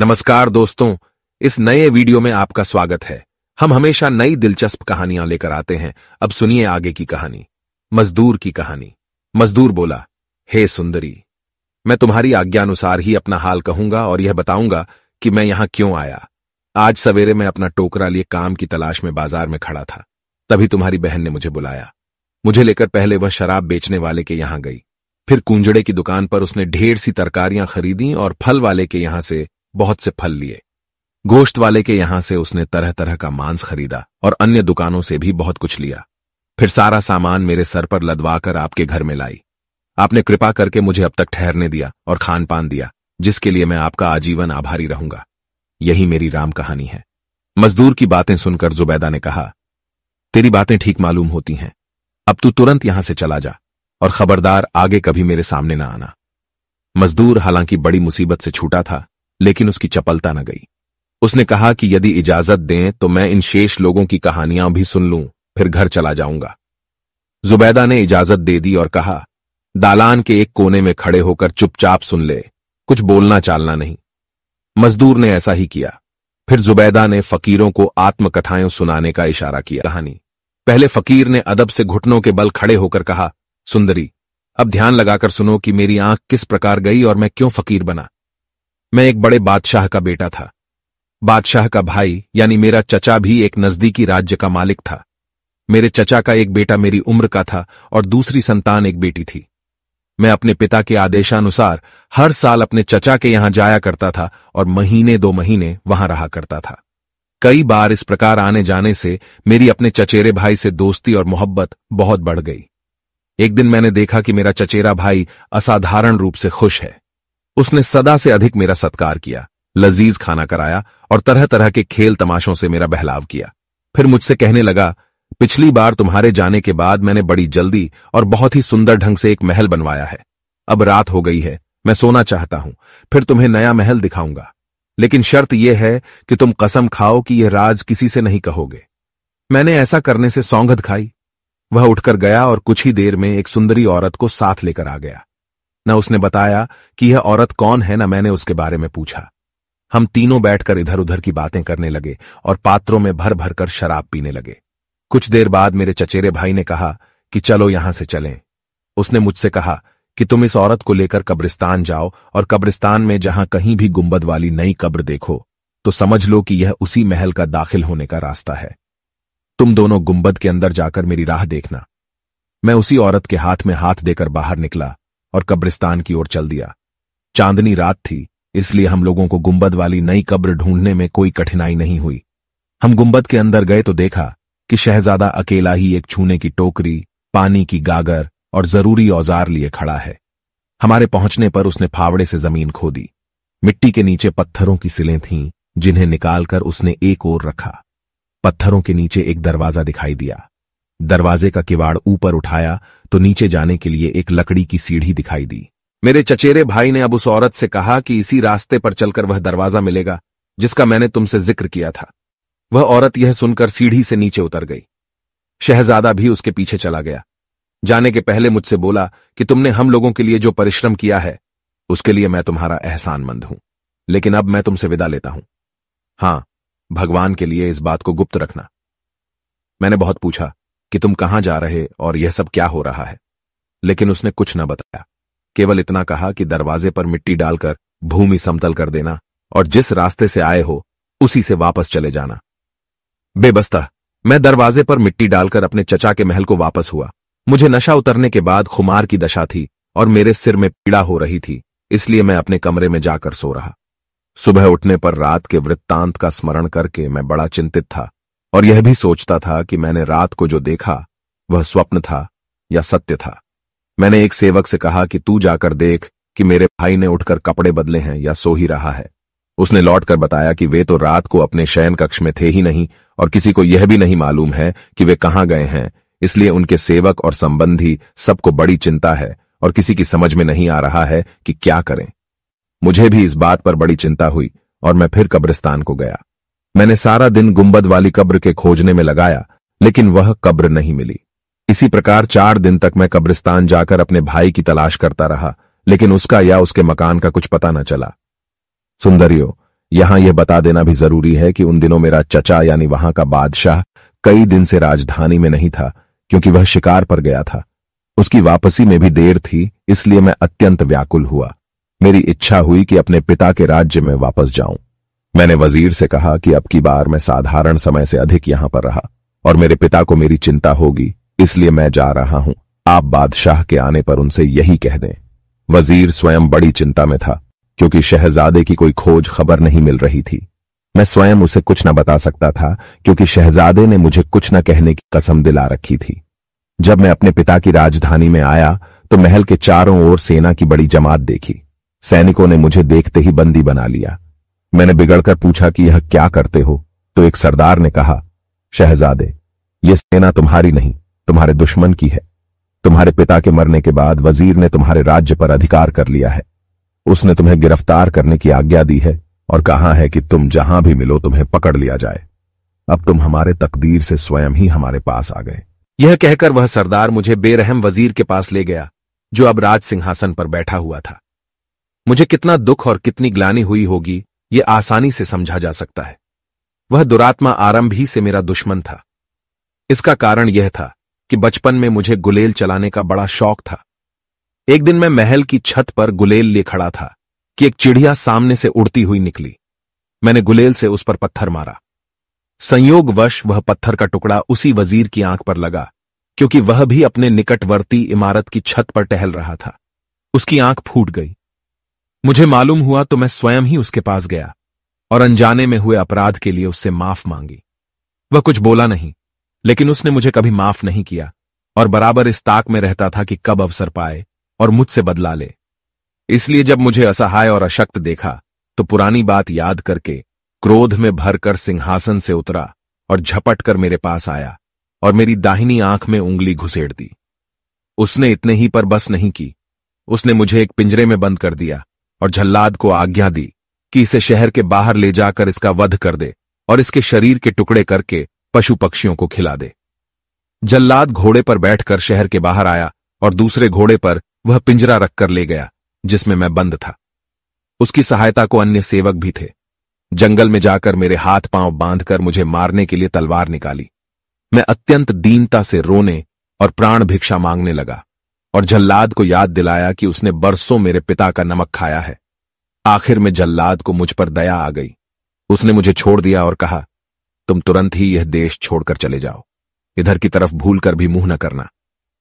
नमस्कार दोस्तों इस नए वीडियो में आपका स्वागत है हम हमेशा नई दिलचस्प कहानियां लेकर आते हैं अब सुनिए आगे की कहानी मजदूर की कहानी मजदूर बोला हे सुंदरी मैं तुम्हारी आज्ञानुसार ही अपना हाल कहूंगा और यह बताऊंगा कि मैं यहां क्यों आया आज सवेरे मैं अपना टोकरा लिए काम की तलाश में बाजार में खड़ा था तभी तुम्हारी बहन ने मुझे बुलाया मुझे लेकर पहले वह शराब बेचने वाले के यहां गई फिर कुंजड़े की दुकान पर उसने ढेर सी तरकारियां खरीदी और फल वाले के यहां से बहुत से फल लिए गोश्त वाले के यहां से उसने तरह तरह का मांस खरीदा और अन्य दुकानों से भी बहुत कुछ लिया फिर सारा सामान मेरे सर पर लदवाकर आपके घर में लाई आपने कृपा करके मुझे अब तक ठहरने दिया और खान पान दिया जिसके लिए मैं आपका आजीवन आभारी रहूंगा यही मेरी राम कहानी है मजदूर की बातें सुनकर जुबैदा ने कहा तेरी बातें ठीक मालूम होती हैं अब तू तुरंत यहां से चला जा और खबरदार आगे कभी मेरे सामने ना आना मजदूर हालांकि बड़ी मुसीबत से छूटा था लेकिन उसकी चपलता न गई उसने कहा कि यदि इजाजत दें तो मैं इन शेष लोगों की कहानियां भी सुन लूं फिर घर चला जाऊंगा जुबैदा ने इजाजत दे दी और कहा दालान के एक कोने में खड़े होकर चुपचाप सुन ले कुछ बोलना चालना नहीं मजदूर ने ऐसा ही किया फिर जुबैदा ने फकीरों को आत्मकथाएं सुनाने का इशारा किया कहानी पहले फकीर ने अदब से घुटनों के बल खड़े होकर कहा सुंदरी अब ध्यान लगाकर सुनो कि मेरी आंख किस प्रकार गई और मैं क्यों फकीर बना मैं एक बड़े बादशाह का बेटा था बादशाह का भाई यानी मेरा चचा भी एक नजदीकी राज्य का मालिक था मेरे चचा का एक बेटा मेरी उम्र का था और दूसरी संतान एक बेटी थी मैं अपने पिता के आदेशानुसार हर साल अपने चचा के यहां जाया करता था और महीने दो महीने वहां रहा करता था कई बार इस प्रकार आने जाने से मेरी अपने चचेरे भाई से दोस्ती और मोहब्बत बहुत बढ़ गई एक दिन मैंने देखा कि मेरा चचेरा भाई असाधारण रूप से खुश है उसने सदा से अधिक मेरा सत्कार किया लजीज खाना कराया और तरह तरह के खेल तमाशों से मेरा बहलाव किया फिर मुझसे कहने लगा पिछली बार तुम्हारे जाने के बाद मैंने बड़ी जल्दी और बहुत ही सुंदर ढंग से एक महल बनवाया है अब रात हो गई है मैं सोना चाहता हूं फिर तुम्हें नया महल दिखाऊंगा लेकिन शर्त यह है कि तुम कसम खाओ कि यह राज किसी से नहीं कहोगे मैंने ऐसा करने से सौंगध खाई वह उठकर गया और कुछ ही देर में एक सुंदरी औरत को साथ लेकर आ गया न उसने बताया कि यह औरत कौन है न मैंने उसके बारे में पूछा हम तीनों बैठकर इधर उधर की बातें करने लगे और पात्रों में भर भर कर शराब पीने लगे कुछ देर बाद मेरे चचेरे भाई ने कहा कि चलो यहां से चलें उसने मुझसे कहा कि तुम इस औरत को लेकर कब्रिस्तान जाओ और कब्रिस्तान में जहां कहीं भी गुंबद वाली नई कब्र देखो तो समझ लो कि यह उसी महल का दाखिल होने का रास्ता है तुम दोनों गुंबद के अंदर जाकर मेरी राह देखना मैं उसी औरत के हाथ में हाथ देकर बाहर निकला और कब्रिस्तान की ओर चल दिया चांदनी रात थी इसलिए हम लोगों को गुंबद वाली नई कब्र ढूंढने में कोई कठिनाई नहीं हुई हम गुंबद के अंदर गए तो देखा कि शहजादा अकेला ही एक छूने की टोकरी पानी की गागर और जरूरी औजार लिए खड़ा है हमारे पहुंचने पर उसने फावड़े से जमीन खोदी मिट्टी के नीचे पत्थरों की सिलें थीं जिन्हें निकालकर उसने एक ओर रखा पत्थरों के नीचे एक दरवाजा दिखाई दिया दरवाजे का किवाड़ ऊपर उठाया तो नीचे जाने के लिए एक लकड़ी की सीढ़ी दिखाई दी मेरे चचेरे भाई ने अब उस औरत से कहा कि इसी रास्ते पर चलकर वह दरवाजा मिलेगा जिसका मैंने तुमसे जिक्र किया था वह औरत यह सुनकर सीढ़ी से नीचे उतर गई शहजादा भी उसके पीछे चला गया जाने के पहले मुझसे बोला कि तुमने हम लोगों के लिए जो परिश्रम किया है उसके लिए मैं तुम्हारा एहसानमंद हूं लेकिन अब मैं तुमसे विदा लेता हूं हां भगवान के लिए इस बात को गुप्त रखना मैंने बहुत पूछा कि तुम कहां जा रहे और यह सब क्या हो रहा है लेकिन उसने कुछ न बताया केवल इतना कहा कि दरवाजे पर मिट्टी डालकर भूमि समतल कर देना और जिस रास्ते से आए हो उसी से वापस चले जाना बेबस्ता मैं दरवाजे पर मिट्टी डालकर अपने चचा के महल को वापस हुआ मुझे नशा उतरने के बाद खुमार की दशा थी और मेरे सिर में पीड़ा हो रही थी इसलिए मैं अपने कमरे में जाकर सो रहा सुबह उठने पर रात के वृत्तांत का स्मरण करके मैं बड़ा चिंतित था और यह भी सोचता था कि मैंने रात को जो देखा वह स्वप्न था या सत्य था मैंने एक सेवक से कहा कि तू जाकर देख कि मेरे भाई ने उठकर कपड़े बदले हैं या सो ही रहा है उसने लौटकर बताया कि वे तो रात को अपने शयन कक्ष में थे ही नहीं और किसी को यह भी नहीं मालूम है कि वे कहां गए हैं इसलिए उनके सेवक और संबंधी सबको बड़ी चिंता है और किसी की समझ में नहीं आ रहा है कि क्या करें मुझे भी इस बात पर बड़ी चिंता हुई और मैं फिर कब्रिस्तान को गया मैंने सारा दिन गुंबद वाली कब्र के खोजने में लगाया लेकिन वह कब्र नहीं मिली इसी प्रकार चार दिन तक मैं कब्रिस्तान जाकर अपने भाई की तलाश करता रहा लेकिन उसका या उसके मकान का कुछ पता न चला सुंदरियो यहां यह बता देना भी जरूरी है कि उन दिनों मेरा चचा यानी वहां का बादशाह कई दिन से राजधानी में नहीं था क्योंकि वह शिकार पर गया था उसकी वापसी में भी देर थी इसलिए मैं अत्यंत व्याकुल हुआ मेरी इच्छा हुई कि अपने पिता के राज्य में वापस जाऊं मैंने वजीर से कहा कि अब की बार मैं साधारण समय से अधिक यहां पर रहा और मेरे पिता को मेरी चिंता होगी इसलिए मैं जा रहा हूं आप बादशाह के आने पर उनसे यही कह दें वजीर स्वयं बड़ी चिंता में था क्योंकि शहजादे की कोई खोज खबर नहीं मिल रही थी मैं स्वयं उसे कुछ न बता सकता था क्योंकि शहजादे ने मुझे कुछ न कहने की कसम दिला रखी थी जब मैं अपने पिता की राजधानी में आया तो महल के चारों ओर सेना की बड़ी जमात देखी सैनिकों ने मुझे देखते ही बंदी बना लिया मैंने बिगड़कर पूछा कि यह क्या करते हो तो एक सरदार ने कहा शहजादे यह सेना तुम्हारी नहीं तुम्हारे दुश्मन की है तुम्हारे पिता के मरने के बाद वजीर ने तुम्हारे राज्य पर अधिकार कर लिया है उसने तुम्हें गिरफ्तार करने की आज्ञा दी है और कहा है कि तुम जहां भी मिलो तुम्हें पकड़ लिया जाए अब तुम हमारे तकदीर से स्वयं ही हमारे पास आ गए यह कहकर वह सरदार मुझे बेरहम वजीर के पास ले गया जो अब राज सिंहासन पर बैठा हुआ था मुझे कितना दुख और कितनी ग्लानी हुई होगी यह आसानी से समझा जा सकता है वह दुरात्मा आरंभ ही से मेरा दुश्मन था इसका कारण यह था कि बचपन में मुझे गुलेल चलाने का बड़ा शौक था एक दिन मैं महल की छत पर गुलेल ले खड़ा था कि एक चिड़िया सामने से उड़ती हुई निकली मैंने गुलेल से उस पर पत्थर मारा संयोगवश वह पत्थर का टुकड़ा उसी वजीर की आंख पर लगा क्योंकि वह भी अपने निकटवर्ती इमारत की छत पर टहल रहा था उसकी आंख फूट गई मुझे मालूम हुआ तो मैं स्वयं ही उसके पास गया और अनजाने में हुए अपराध के लिए उससे माफ मांगी वह कुछ बोला नहीं लेकिन उसने मुझे कभी माफ नहीं किया और बराबर इस ताक में रहता था कि कब अवसर पाए और मुझसे बदला ले इसलिए जब मुझे असहाय और अशक्त देखा तो पुरानी बात याद करके क्रोध में भरकर सिंहासन से उतरा और झपट कर मेरे पास आया और मेरी दाहिनी आंख में उंगली घुसेड़ दी उसने इतने ही पर बस नहीं की उसने मुझे एक पिंजरे में बंद कर दिया और झल्लाद को आज्ञा दी कि इसे शहर के बाहर ले जाकर इसका वध कर दे और इसके शरीर के टुकड़े करके पशु पक्षियों को खिला दे जल्लाद घोड़े पर बैठकर शहर के बाहर आया और दूसरे घोड़े पर वह पिंजरा रखकर ले गया जिसमें मैं बंद था उसकी सहायता को अन्य सेवक भी थे जंगल में जाकर मेरे हाथ पांव बांधकर मुझे मारने के लिए तलवार निकाली मैं अत्यंत दीनता से रोने और प्राण भिक्षा मांगने लगा और जल्लाद को याद दिलाया कि उसने बरसों मेरे पिता का नमक खाया है आखिर में जल्लाद को मुझ पर दया आ गई उसने मुझे छोड़ दिया और कहा तुम तुरंत ही यह देश छोड़कर चले जाओ इधर की तरफ भूल कर भी मुंह न करना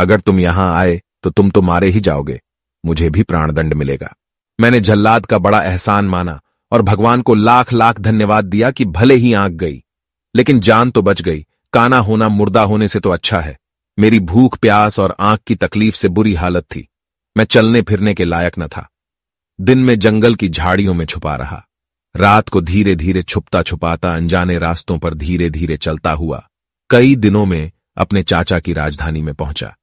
अगर तुम यहां आए तो तुम तो मारे ही जाओगे मुझे भी प्राणदंड मिलेगा मैंने जल्लाद का बड़ा एहसान माना और भगवान को लाख लाख धन्यवाद दिया कि भले ही आंख गई लेकिन जान तो बच गई काना होना मुर्दा होने से तो अच्छा है मेरी भूख प्यास और आंख की तकलीफ से बुरी हालत थी मैं चलने फिरने के लायक न था दिन में जंगल की झाड़ियों में छुपा रहा रात को धीरे धीरे छुपता छुपाता अनजाने रास्तों पर धीरे धीरे चलता हुआ कई दिनों में अपने चाचा की राजधानी में पहुंचा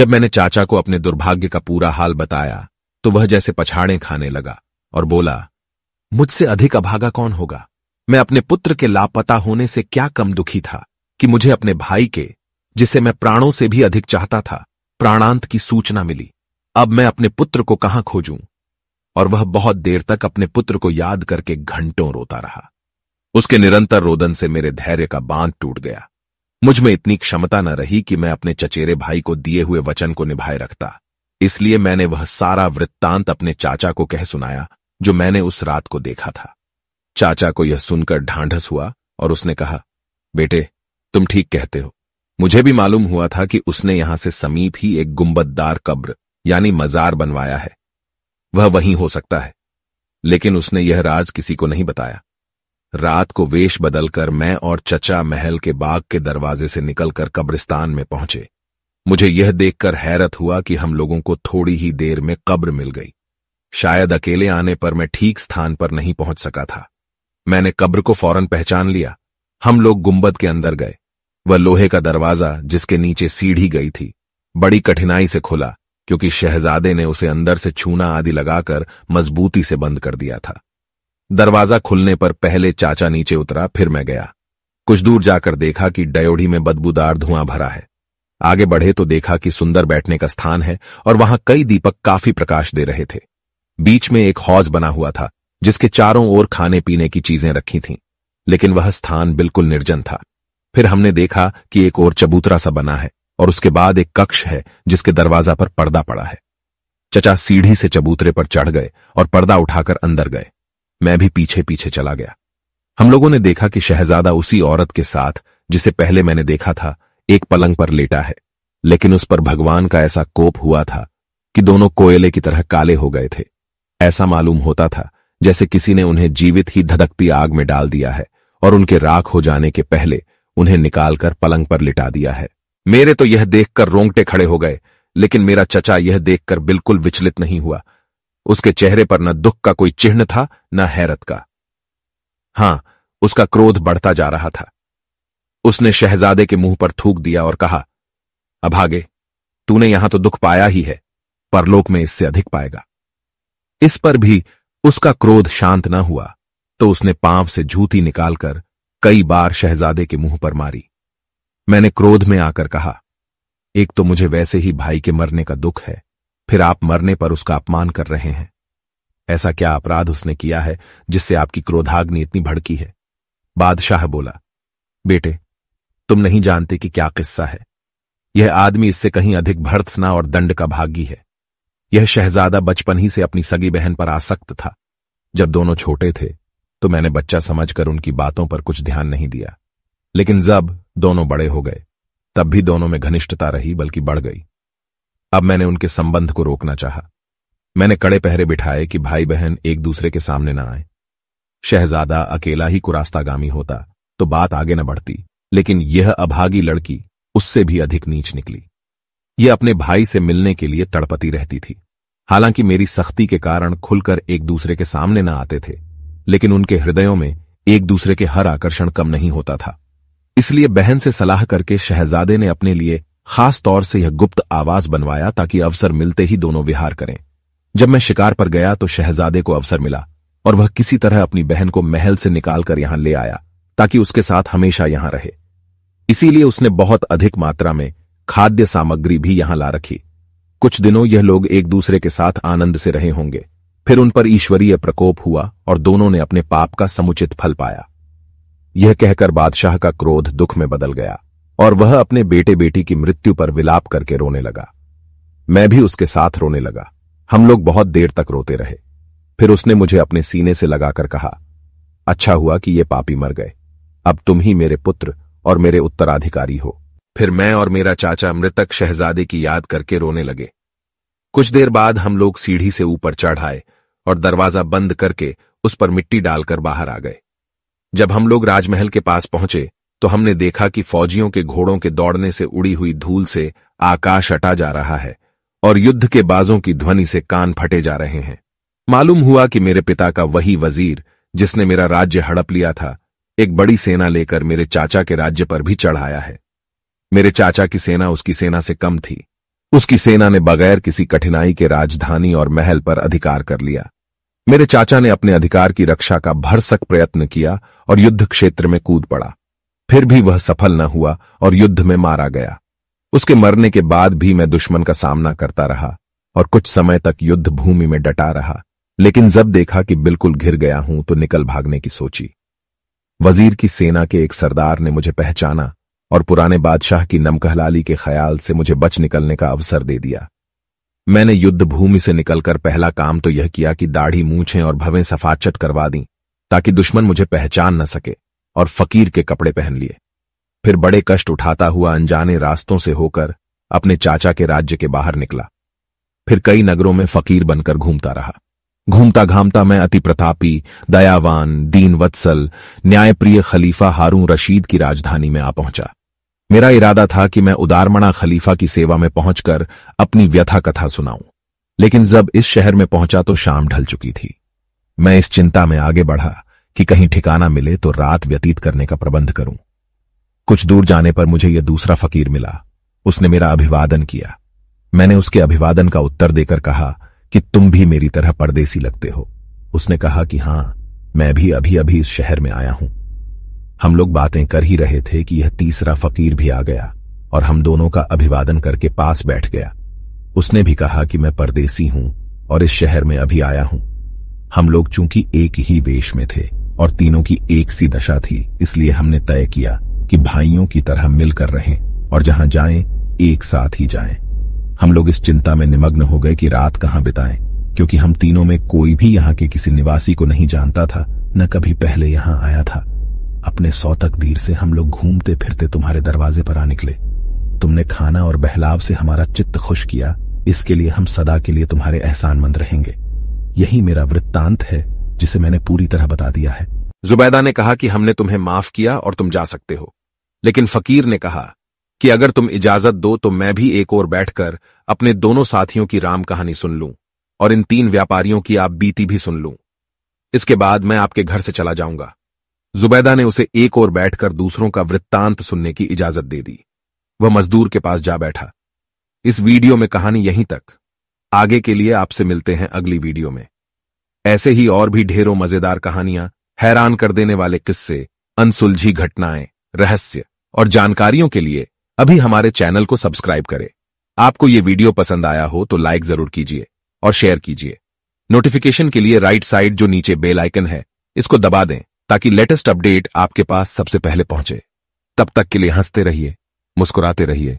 जब मैंने चाचा को अपने दुर्भाग्य का पूरा हाल बताया तो वह जैसे पछाड़े खाने लगा और बोला मुझसे अधिक अभागा कौन होगा मैं अपने पुत्र के लापता होने से क्या कम दुखी था कि मुझे अपने भाई के जिसे मैं प्राणों से भी अधिक चाहता था प्राणांत की सूचना मिली अब मैं अपने पुत्र को कहां खोजूं और वह बहुत देर तक अपने पुत्र को याद करके घंटों रोता रहा उसके निरंतर रोदन से मेरे धैर्य का बांध टूट गया मुझ में इतनी क्षमता न रही कि मैं अपने चचेरे भाई को दिए हुए वचन को निभाए रखता इसलिए मैंने वह सारा वृत्तांत अपने चाचा को कह सुनाया जो मैंने उस रात को देखा था चाचा को यह सुनकर ढांढस हुआ और उसने कहा बेटे तुम ठीक कहते हो मुझे भी मालूम हुआ था कि उसने यहां से समीप ही एक गुंबददार कब्र यानी मजार बनवाया है वह वहीं हो सकता है लेकिन उसने यह राज किसी को नहीं बताया रात को वेश बदलकर मैं और चचा महल के बाग के दरवाजे से निकलकर कब्रिस्तान में पहुंचे मुझे यह देखकर हैरत हुआ कि हम लोगों को थोड़ी ही देर में कब्र मिल गई शायद अकेले आने पर मैं ठीक स्थान पर नहीं पहुंच सका था मैंने कब्र को फौरन पहचान लिया हम लोग गुंबद के अंदर गए वह लोहे का दरवाजा जिसके नीचे सीढ़ी गई थी बड़ी कठिनाई से खुला क्योंकि शहजादे ने उसे अंदर से छूना आदि लगाकर मजबूती से बंद कर दिया था दरवाजा खुलने पर पहले चाचा नीचे उतरा फिर मैं गया कुछ दूर जाकर देखा कि डयोढ़ी में बदबूदार धुआं भरा है आगे बढ़े तो देखा कि सुंदर बैठने का स्थान है और वहां कई दीपक काफी प्रकाश दे रहे थे बीच में एक हौज बना हुआ था जिसके चारों ओर खाने पीने की चीजें रखी थीं लेकिन वह स्थान बिल्कुल निर्जन था फिर हमने देखा कि एक और चबूतरा सा बना है और उसके बाद एक कक्ष है जिसके दरवाजा पर पर्दा पड़ा है चचा सीढ़ी से चबूतरे पर चढ़ गए और पर्दा उठाकर अंदर गए मैं भी पीछे पीछे चला गया हम लोगों ने देखा कि शहजादा उसी औरत के साथ जिसे पहले मैंने देखा था एक पलंग पर लेटा है लेकिन उस पर भगवान का ऐसा कोप हुआ था कि दोनों कोयले की तरह काले हो गए थे ऐसा मालूम होता था जैसे किसी ने उन्हें जीवित ही धधकती आग में डाल दिया है और उनके राख हो जाने के पहले उन्हें निकालकर पलंग पर लिटा दिया है मेरे तो यह देखकर रोंगटे खड़े हो गए लेकिन मेरा चचा यह देखकर बिल्कुल विचलित नहीं हुआ उसके चेहरे पर न दुख का कोई चिन्ह था न हैरत का हां उसका क्रोध बढ़ता जा रहा था उसने शहजादे के मुंह पर थूक दिया और कहा अभागे तूने यहां तो दुख पाया ही है परलोक में इससे अधिक पाएगा इस पर भी उसका क्रोध शांत न हुआ तो उसने पांव से जूती निकालकर कई बार शहजादे के मुंह पर मारी मैंने क्रोध में आकर कहा एक तो मुझे वैसे ही भाई के मरने का दुख है फिर आप मरने पर उसका अपमान कर रहे हैं ऐसा क्या अपराध उसने किया है जिससे आपकी क्रोधाग्नि इतनी भड़की है बादशाह बोला बेटे तुम नहीं जानते कि क्या किस्सा है यह आदमी इससे कहीं अधिक भर्त्सना और दंड का भागी है यह शहजादा बचपन ही से अपनी सगी बहन पर आसक्त था जब दोनों छोटे थे तो मैंने बच्चा समझकर उनकी बातों पर कुछ ध्यान नहीं दिया लेकिन जब दोनों बड़े हो गए तब भी दोनों में घनिष्ठता रही बल्कि बढ़ गई अब मैंने उनके संबंध को रोकना चाहा मैंने कड़े पहरे बिठाए कि भाई बहन एक दूसरे के सामने न आए शहजादा अकेला ही कुरास्तागामी होता तो बात आगे न बढ़ती लेकिन यह अभागी लड़की उससे भी अधिक नीच निकली यह अपने भाई से मिलने के लिए तड़पती रहती थी हालांकि मेरी सख्ती के कारण खुलकर एक दूसरे के सामने न आते थे लेकिन उनके हृदयों में एक दूसरे के हर आकर्षण कम नहीं होता था इसलिए बहन से सलाह करके शहजादे ने अपने लिए खास तौर से यह गुप्त आवाज बनवाया ताकि अवसर मिलते ही दोनों विहार करें जब मैं शिकार पर गया तो शहजादे को अवसर मिला और वह किसी तरह अपनी बहन को महल से निकालकर यहां ले आया ताकि उसके साथ हमेशा यहां रहे इसीलिए उसने बहुत अधिक मात्रा में खाद्य सामग्री भी यहां ला रखी कुछ दिनों यह लोग एक दूसरे के साथ आनंद से रहे होंगे फिर उन पर ईश्वरीय प्रकोप हुआ और दोनों ने अपने पाप का समुचित फल पाया यह कहकर बादशाह का क्रोध दुख में बदल गया और वह अपने बेटे बेटी की मृत्यु पर विलाप करके रोने लगा मैं भी उसके साथ रोने लगा हम लोग बहुत देर तक रोते रहे फिर उसने मुझे अपने सीने से लगाकर कहा अच्छा हुआ कि ये पापी मर गए अब तुम ही मेरे पुत्र और मेरे उत्तराधिकारी हो फिर मैं और मेरा चाचा मृतक शहजादे की याद करके रोने लगे कुछ देर बाद हम लोग सीढ़ी से ऊपर चढ़ाए और दरवाजा बंद करके उस पर मिट्टी डालकर बाहर आ गए जब हम लोग राजमहल के पास पहुंचे तो हमने देखा कि फौजियों के घोड़ों के दौड़ने से उड़ी हुई धूल से आकाश अटा जा रहा है और युद्ध के बाजों की ध्वनि से कान फटे जा रहे हैं मालूम हुआ कि मेरे पिता का वही वजीर जिसने मेरा राज्य हड़प लिया था एक बड़ी सेना लेकर मेरे चाचा के राज्य पर भी चढ़ाया है मेरे चाचा की सेना उसकी सेना से कम थी उसकी सेना ने बगैर किसी कठिनाई के राजधानी और महल पर अधिकार कर लिया मेरे चाचा ने अपने अधिकार की रक्षा का भरसक प्रयत्न किया और युद्ध क्षेत्र में कूद पड़ा फिर भी वह सफल न हुआ और युद्ध में मारा गया उसके मरने के बाद भी मैं दुश्मन का सामना करता रहा और कुछ समय तक युद्ध भूमि में डटा रहा लेकिन जब देखा कि बिल्कुल घिर गया हूं तो निकल भागने की सोची वजीर की सेना के एक सरदार ने मुझे पहचाना और पुराने बादशाह की नमकहलाली के ख्याल से मुझे बच निकलने का अवसर दे दिया मैंने युद्ध भूमि से निकलकर पहला काम तो यह किया कि दाढ़ी मूछे और भवें सफाचट करवा दी ताकि दुश्मन मुझे पहचान न सके और फकीर के कपड़े पहन लिए फिर बड़े कष्ट उठाता हुआ अनजाने रास्तों से होकर अपने चाचा के राज्य के बाहर निकला फिर कई नगरों में फकीर बनकर घूमता रहा घूमता घामता मैं अति प्रतापी दयावान दीन वत्सल न्यायप्रिय खलीफा हारून रशीद की राजधानी में आ पहुंचा मेरा इरादा था कि मैं उदारमणा खलीफा की सेवा में पहुंचकर अपनी व्यथा कथा सुनाऊं लेकिन जब इस शहर में पहुंचा तो शाम ढल चुकी थी मैं इस चिंता में आगे बढ़ा कि कहीं ठिकाना मिले तो रात व्यतीत करने का प्रबंध करूं कुछ दूर जाने पर मुझे यह दूसरा फकीर मिला उसने मेरा अभिवादन किया मैंने उसके अभिवादन का उत्तर देकर कहा कि तुम भी मेरी तरह परदेसी लगते हो उसने कहा कि हां मैं भी अभी अभी इस शहर में आया हूं हम लोग बातें कर ही रहे थे कि यह तीसरा फकीर भी आ गया और हम दोनों का अभिवादन करके पास बैठ गया उसने भी कहा कि मैं परदेसी हूं और इस शहर में अभी आया हूं हम लोग चूंकि एक ही वेश में थे और तीनों की एक सी दशा थी इसलिए हमने तय किया कि भाइयों की तरह मिलकर रहें और जहां जाएं एक साथ ही जाएं। हम लोग इस चिंता में निमग्न हो गए कि रात कहां बिताएं क्योंकि हम तीनों में कोई भी यहां के किसी निवासी को नहीं जानता था न कभी पहले यहां आया था अपने सौ तकदीर से हम लोग घूमते फिरते तुम्हारे दरवाजे पर आ निकले तुमने खाना और बहलाव से हमारा चित्त खुश किया इसके लिए हम सदा के लिए तुम्हारे एहसानमंद रहेंगे यही मेरा वृत्तांत है जिसे मैंने पूरी तरह बता दिया है जुबैदा ने कहा कि हमने तुम्हें माफ किया और तुम जा सकते हो लेकिन फकीर ने कहा कि अगर तुम इजाजत दो तो मैं भी एक और बैठकर अपने दोनों साथियों की राम कहानी सुन लूं और इन तीन व्यापारियों की आप बीती भी सुन लूं इसके बाद मैं आपके घर से चला जाऊंगा जुबैदा ने उसे एक और बैठकर दूसरों का वृत्तांत सुनने की इजाजत दे दी वह मजदूर के पास जा बैठा इस वीडियो में कहानी यहीं तक आगे के लिए आपसे मिलते हैं अगली वीडियो में ऐसे ही और भी ढेरों मजेदार कहानियां हैरान कर देने वाले किस्से अनसुलझी घटनाएं रहस्य और जानकारियों के लिए अभी हमारे चैनल को सब्सक्राइब करें आपको ये वीडियो पसंद आया हो तो लाइक जरूर कीजिए और शेयर कीजिए नोटिफिकेशन के लिए राइट साइड जो नीचे बेल आइकन है इसको दबा दें ताकि लेटेस्ट अपडेट आपके पास सबसे पहले पहुंचे तब तक के लिए हंसते रहिए मुस्कुराते रहिए